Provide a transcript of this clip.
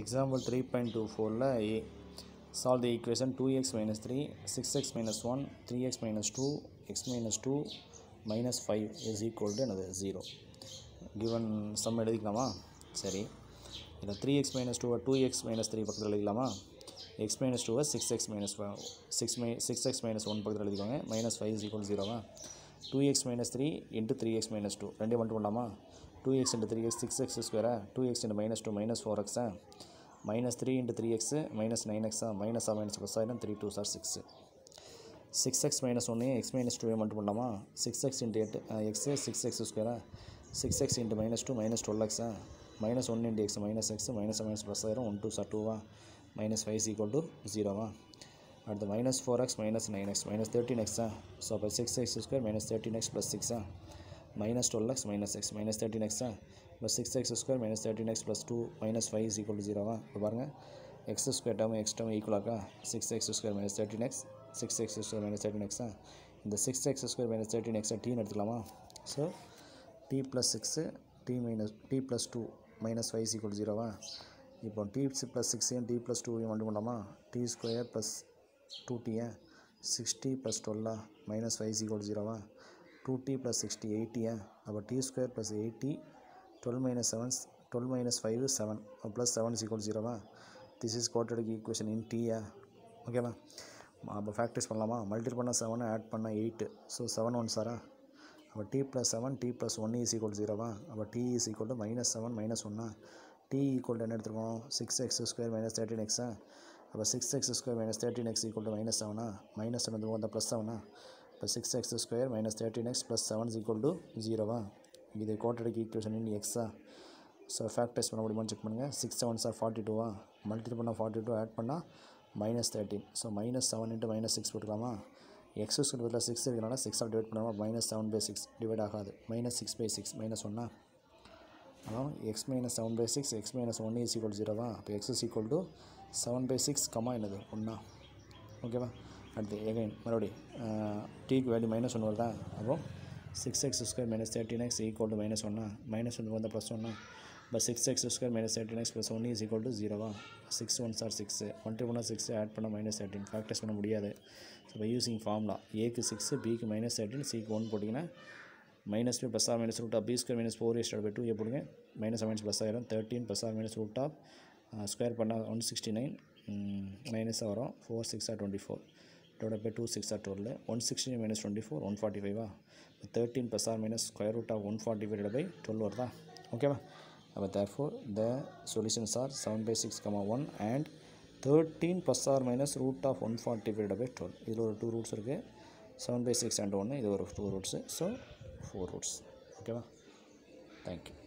example three point two ஃபோரில் a solve the equation two x minus three six x minus one three x minus two x minus two minus five is equal to எனது zero given sum எழுதிக்கலாமா சரி இல்லை three x minus டூவை two x minus three பக்கத்தில் எழுதிக்கலாமா x minus டூவை six x minus six மை six x minus one பக்கத்தில் எழுதிக்கோங்க மைனஸ் ஃபைவ் இஸ் ஈக்குவல் ஜீரோவா two x minus three into three x minus two ரெண்டே மட்டும் பண்ணலாமா two x into three x six x ಸ್ಕ್ವೇರಾ two x into minus two minus four எக்ஸா minus three into three x minus nine எக்ஸா மைனஸாக minus plus ஆகிடும் three two sir six six x minus ஒன்று x minus two மட்டும் பண்ணலாமா six x into எட்டு x six x ஸ்கொயரா six x into minus two minus twelve எக்ஸா minus one into x minus x minus minus plus ஆயிரும் one two sir டூவா minus five equal to ஜீரோவா அடுத்து minus four x minus nine x minus thirteen எக்ஸா so அப்போ six x square minus thirteen x plus சிக்ஸா minus 12 x minus x minus 13 x plus 6 x square minus 13 x plus 2 minus 5 is equal to 0 இப்போ பாருங்கள் x square term x term ஈக்குவலாக six x square minus thirteen x six x square minus thirteen எக்ஸா இந்த six x square minus thirteen எக்ஸா டீன்னு எடுத்துக்கலாமா so t plus six t minus t plus two minus five equal ஜீரோவா இப்போ t plus சிக்ஸையும் t plus டூவையும் மட்டும் பண்ணலாமா டி ஸ்கொயர் ப்ளஸ் டூ டியை சிக்ஸ்டி ப்ளஸ் டுவெல்லா மைனஸ் ஃபைவ் ஈக்குவல் ஜீரோவா டூ டி ப்ளஸ் சிக்ஸ்டி எயிட்டியா அப்போ t square plus eighty twelve minus seven twelve minus five seven plus seven is equal ஜீரோவா this is quadratic equation in டீயா ஓகேவா அப்போ factorise பண்ணலாமா multi பண்ணால் seven add பண்ண eight so seven one சாரா அப்போ t plus seven t plus one is equal ஜீரோவா அப்போ t is equal to minus seven minus ஒன்னா டி ஈக்குவல் என்ன எடுத்துருக்கோம் six x square minus thirteen எக்ஸா அப்போ six x square minus thirteen x equal to minus செவனா minus seven அந்த plus செவனா இப்போ six x square minus thirteen x plus seven is equal to ஜீரோவா இது கோட்டடிக்கு ஈக்குவேஷன் இன் எக்ஸா ஸோ ஃபேக்டர்ஸ் பண்ண முடியுமான்னு செக் பண்ணுங்கள் சிக்ஸ் செவன் சார் ஃபார்ட்டி டூவா மல்டிபிள் பண்ணால் ஃபார்ட்டி டூ ஆட் பண்ணால் minus thirteen so minus seven into minus six போட்டுக்கலாமா எக்ஸ் ஸ்கொயர் பதில் சிக்ஸ் இருக்கிறனால சிக்ஸாக டிவைட் பண்ணாமல் minus seven by six divide ஆகாது minus six by six minus ஒன்னா அதான் x minus seven by six x minus one is equal ஜீரோவா அப்போ x is equal to seven by six comma என்னது ஒன்றா ஓகேவா அடுத்து எகைன் மறுபடியும் டீக்கு வேல்யூ மைனஸ் ஒன்று வருதா அப்புறம் six x square minus thirteen x equal to minus ஒன்னா மைனஸ் ஒன்று வந்தால் ப்ளஸ் ஒன்னா but six x square minus thirteen x plus one is equal to ஜீரோவா six one sir six one one six add பண்ண minus thirteen practice பண்ண முடியாது so இப்போ using formula ஏக்கு சிக்ஸு பிக்கு மைனஸ் தேர்ட்டின் சிக்கு ஒன் போட்டிங்கன்னா minus two plus or minus root of b square minus four இஸ்டாட் by two போடுங்க minus minus plus ஆயிரம் thirteen plus or minus root of square பண்ணால் ஒன் சிக்ஸ்டி நைன் மைனஸாக வரும் four six or twenty four divide by two six twelve one six minus four one forty five thirteen plus or minus square root of one forty divide by twelve वर्दा ओकेवा अब दोर the solution are seven by six comma one and thirteen plus or minus root of one forty divide by twelve इतना two roots seven by six and one इतर two roots roots ओकेवा thank you